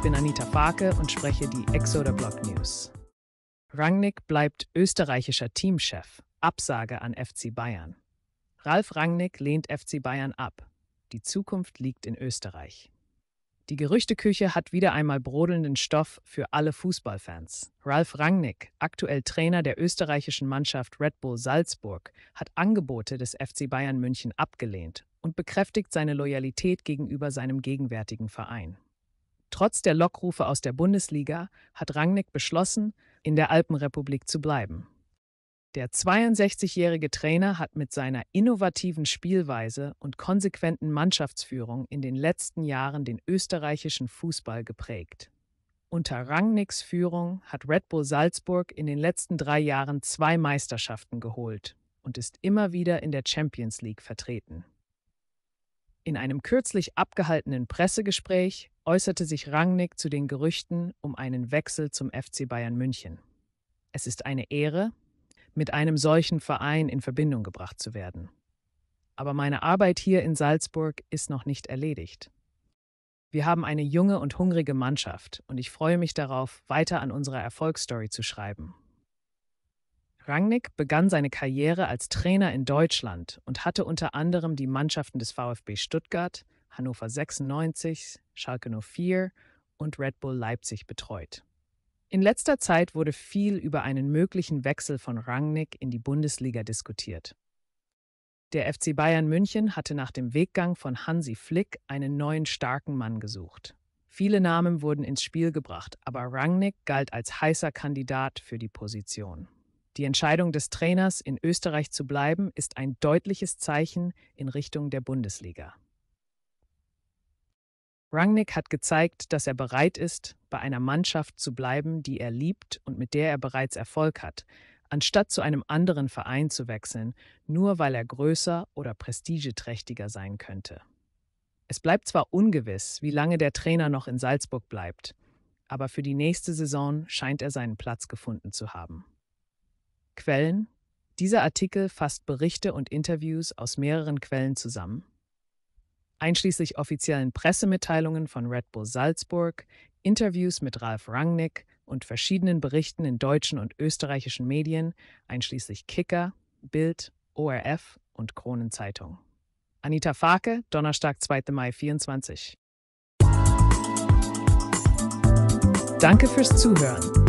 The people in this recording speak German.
Ich bin Anita Farke und spreche die Exoder Block News. Rangnick bleibt österreichischer Teamchef. Absage an FC Bayern. Ralf Rangnick lehnt FC Bayern ab. Die Zukunft liegt in Österreich. Die Gerüchteküche hat wieder einmal brodelnden Stoff für alle Fußballfans. Ralf Rangnick, aktuell Trainer der österreichischen Mannschaft Red Bull Salzburg, hat Angebote des FC Bayern München abgelehnt und bekräftigt seine Loyalität gegenüber seinem gegenwärtigen Verein. Trotz der Lockrufe aus der Bundesliga hat Rangnick beschlossen, in der Alpenrepublik zu bleiben. Der 62-jährige Trainer hat mit seiner innovativen Spielweise und konsequenten Mannschaftsführung in den letzten Jahren den österreichischen Fußball geprägt. Unter Rangnicks Führung hat Red Bull Salzburg in den letzten drei Jahren zwei Meisterschaften geholt und ist immer wieder in der Champions League vertreten. In einem kürzlich abgehaltenen Pressegespräch äußerte sich Rangnick zu den Gerüchten um einen Wechsel zum FC Bayern München. Es ist eine Ehre, mit einem solchen Verein in Verbindung gebracht zu werden. Aber meine Arbeit hier in Salzburg ist noch nicht erledigt. Wir haben eine junge und hungrige Mannschaft und ich freue mich darauf, weiter an unserer Erfolgsstory zu schreiben. Rangnick begann seine Karriere als Trainer in Deutschland und hatte unter anderem die Mannschaften des VfB Stuttgart, Hannover 96, Schalke 04 und Red Bull Leipzig betreut. In letzter Zeit wurde viel über einen möglichen Wechsel von Rangnick in die Bundesliga diskutiert. Der FC Bayern München hatte nach dem Weggang von Hansi Flick einen neuen starken Mann gesucht. Viele Namen wurden ins Spiel gebracht, aber Rangnick galt als heißer Kandidat für die Position. Die Entscheidung des Trainers, in Österreich zu bleiben, ist ein deutliches Zeichen in Richtung der Bundesliga. Rangnick hat gezeigt, dass er bereit ist, bei einer Mannschaft zu bleiben, die er liebt und mit der er bereits Erfolg hat, anstatt zu einem anderen Verein zu wechseln, nur weil er größer oder prestigeträchtiger sein könnte. Es bleibt zwar ungewiss, wie lange der Trainer noch in Salzburg bleibt, aber für die nächste Saison scheint er seinen Platz gefunden zu haben. Quellen. Dieser Artikel fasst Berichte und Interviews aus mehreren Quellen zusammen, einschließlich offiziellen Pressemitteilungen von Red Bull Salzburg, Interviews mit Ralf Rangnick und verschiedenen Berichten in deutschen und österreichischen Medien, einschließlich Kicker, Bild, ORF und Kronenzeitung. Anita Farke, Donnerstag, 2. Mai 24. Danke fürs Zuhören.